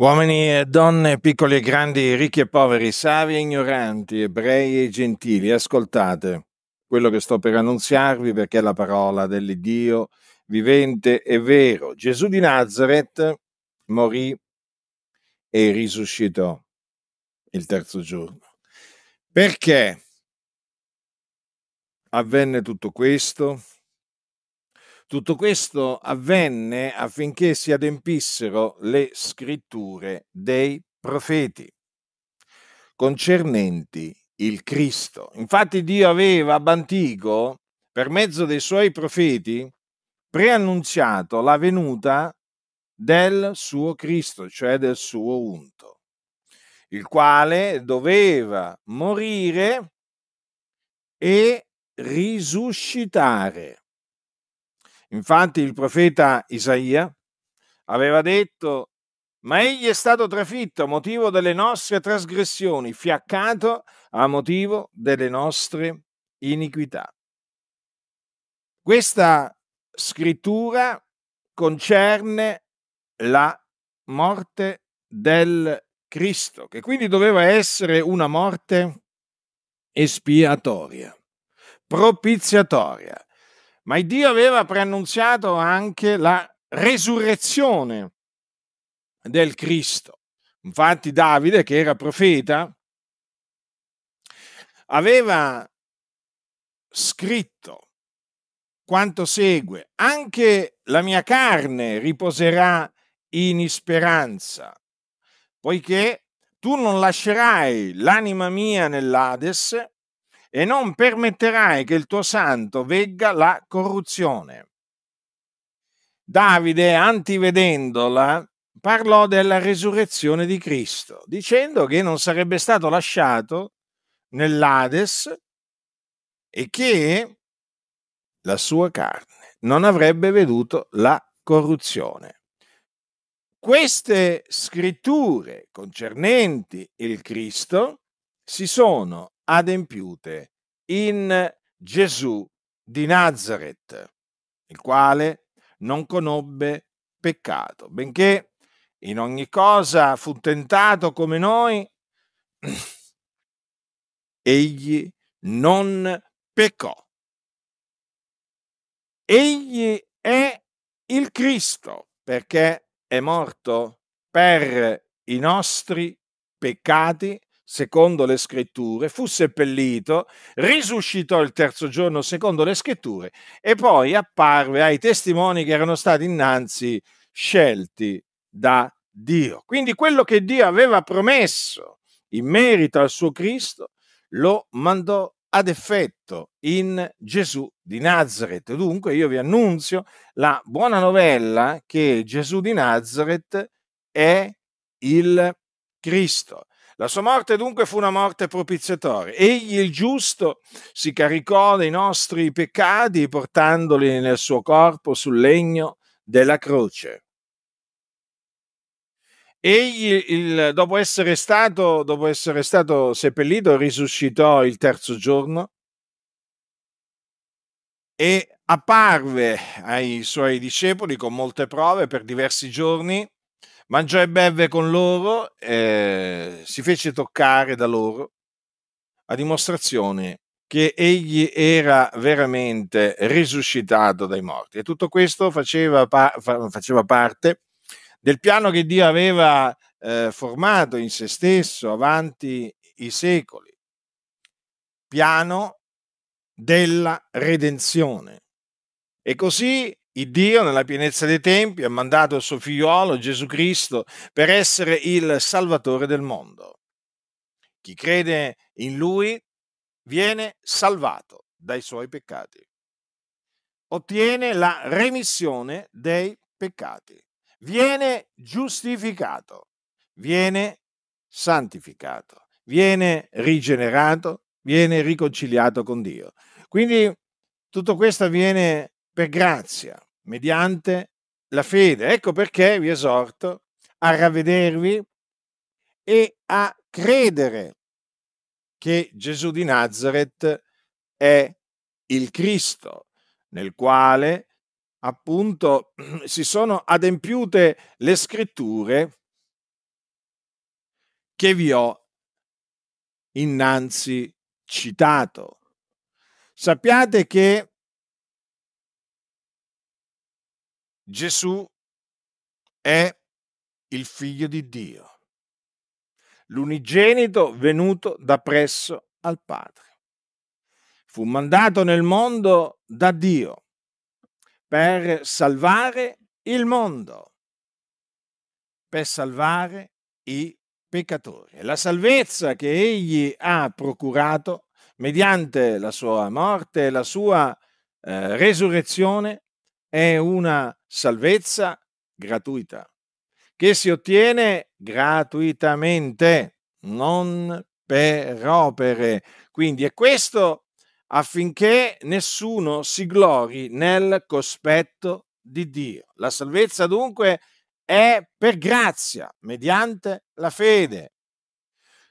Uomini e donne, piccoli e grandi, ricchi e poveri, savi e ignoranti, ebrei e gentili, ascoltate quello che sto per annunziarvi perché è la parola dell'Iddio vivente e vero. Gesù di Nazareth morì e risuscitò il terzo giorno. Perché avvenne tutto questo? Tutto questo avvenne affinché si adempissero le scritture dei profeti concernenti il Cristo. Infatti Dio aveva ab antico, per mezzo dei suoi profeti, preannunziato la venuta del suo Cristo, cioè del suo unto, il quale doveva morire e risuscitare Infatti il profeta Isaia aveva detto, ma egli è stato trafitto a motivo delle nostre trasgressioni, fiaccato a motivo delle nostre iniquità. Questa scrittura concerne la morte del Cristo, che quindi doveva essere una morte espiatoria, propiziatoria, ma Dio aveva preannunziato anche la resurrezione del Cristo. Infatti Davide, che era profeta, aveva scritto quanto segue, anche la mia carne riposerà in speranza, poiché tu non lascerai l'anima mia nell'Ades e non permetterai che il tuo santo vegga la corruzione. Davide, antivedendola, parlò della resurrezione di Cristo, dicendo che non sarebbe stato lasciato nell'Ades e che la sua carne non avrebbe veduto la corruzione. Queste scritture concernenti il Cristo si sono adempiute in Gesù di Nazareth, il quale non conobbe peccato, benché in ogni cosa fu tentato come noi, egli non peccò. Egli è il Cristo perché è morto per i nostri peccati secondo le scritture, fu seppellito, risuscitò il terzo giorno secondo le scritture e poi apparve ai testimoni che erano stati innanzi scelti da Dio. Quindi quello che Dio aveva promesso in merito al suo Cristo lo mandò ad effetto in Gesù di Nazareth. Dunque io vi annunzio la buona novella che Gesù di Nazareth è il Cristo. La sua morte dunque fu una morte propiziatoria. Egli, il giusto, si caricò dei nostri peccati portandoli nel suo corpo sul legno della croce. Egli, il, dopo, essere stato, dopo essere stato seppellito, risuscitò il terzo giorno e apparve ai suoi discepoli con molte prove per diversi giorni mangiò e bevve con loro, eh, si fece toccare da loro, a dimostrazione che egli era veramente risuscitato dai morti. E tutto questo faceva, pa- faceva parte del piano che Dio aveva eh, formato in se stesso avanti i secoli, piano della redenzione. E così Iddio nella pienezza dei tempi ha mandato il suo figliuolo Gesù Cristo per essere il Salvatore del mondo. Chi crede in lui viene salvato dai suoi peccati. Ottiene la remissione dei peccati. Viene giustificato, viene santificato, viene rigenerato, viene riconciliato con Dio. Quindi tutto questo avviene per grazia mediante la fede. Ecco perché vi esorto a ravvedervi e a credere che Gesù di Nazareth è il Cristo, nel quale appunto si sono adempiute le scritture che vi ho innanzi citato. Sappiate che Gesù è il figlio di Dio, l'unigenito venuto da presso al Padre. Fu mandato nel mondo da Dio per salvare il mondo, per salvare i peccatori. La salvezza che egli ha procurato mediante la sua morte e la sua eh, resurrezione è una salvezza gratuita che si ottiene gratuitamente, non per opere. Quindi è questo affinché nessuno si glori nel cospetto di Dio. La salvezza dunque è per grazia, mediante la fede.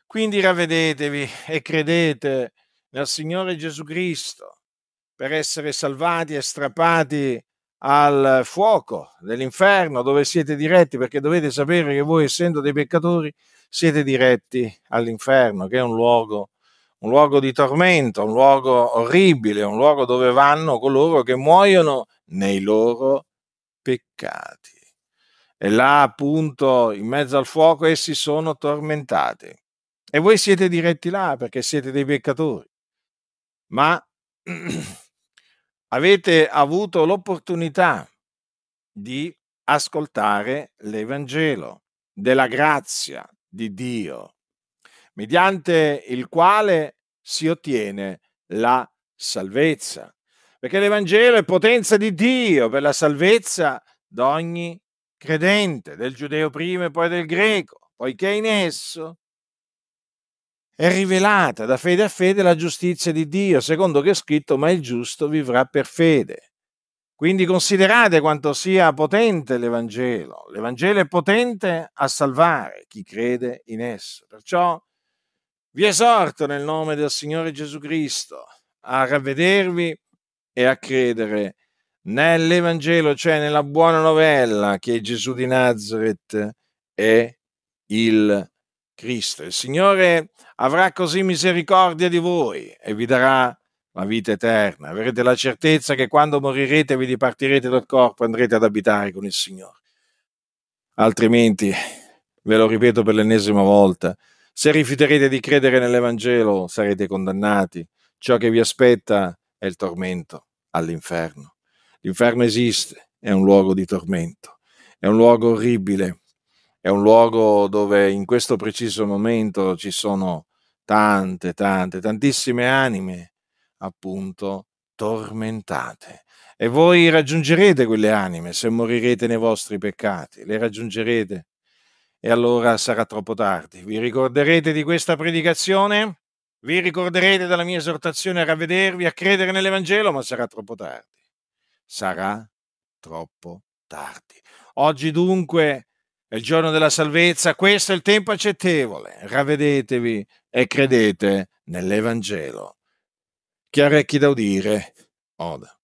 Quindi ravvedetevi e credete nel Signore Gesù Cristo per essere salvati e strappati al fuoco dell'inferno dove siete diretti, perché dovete sapere che voi, essendo dei peccatori, siete diretti all'inferno, che è un luogo, un luogo di tormento, un luogo orribile, un luogo dove vanno coloro che muoiono nei loro peccati. E là appunto, in mezzo al fuoco, essi sono tormentati. E voi siete diretti là perché siete dei peccatori. Ma avete avuto l'opportunità di ascoltare l'Evangelo della grazia di Dio, mediante il quale si ottiene la salvezza. Perché l'Evangelo è potenza di Dio per la salvezza di ogni credente, del giudeo prima e poi del greco, poiché in esso è rivelata da fede a fede la giustizia di Dio, secondo che è scritto, ma il giusto vivrà per fede. Quindi considerate quanto sia potente l'Evangelo. L'Evangelo è potente a salvare chi crede in esso. Perciò vi esorto nel nome del Signore Gesù Cristo a ravvedervi e a credere nell'Evangelo, cioè nella buona novella che Gesù di Nazareth è il Cristo. Il Signore avrà così misericordia di voi e vi darà la vita eterna. Avrete la certezza che quando morirete vi dipartirete dal corpo e andrete ad abitare con il Signore. Altrimenti, ve lo ripeto per l'ennesima volta, se rifiuterete di credere nell'Evangelo sarete condannati. Ciò che vi aspetta è il tormento all'inferno. L'inferno esiste, è un luogo di tormento, è un luogo orribile è un luogo dove in questo preciso momento ci sono tante, tante, tantissime anime, appunto, tormentate. E voi raggiungerete quelle anime se morirete nei vostri peccati, le raggiungerete e allora sarà troppo tardi. Vi ricorderete di questa predicazione? Vi ricorderete della mia esortazione a ravvedervi, a credere nell'Evangelo, ma sarà troppo tardi. Sarà troppo tardi. Oggi dunque è il giorno della salvezza, questo è il tempo accettevole. Ravedetevi e credete nell'Evangelo. Chi ha orecchi da udire, oda.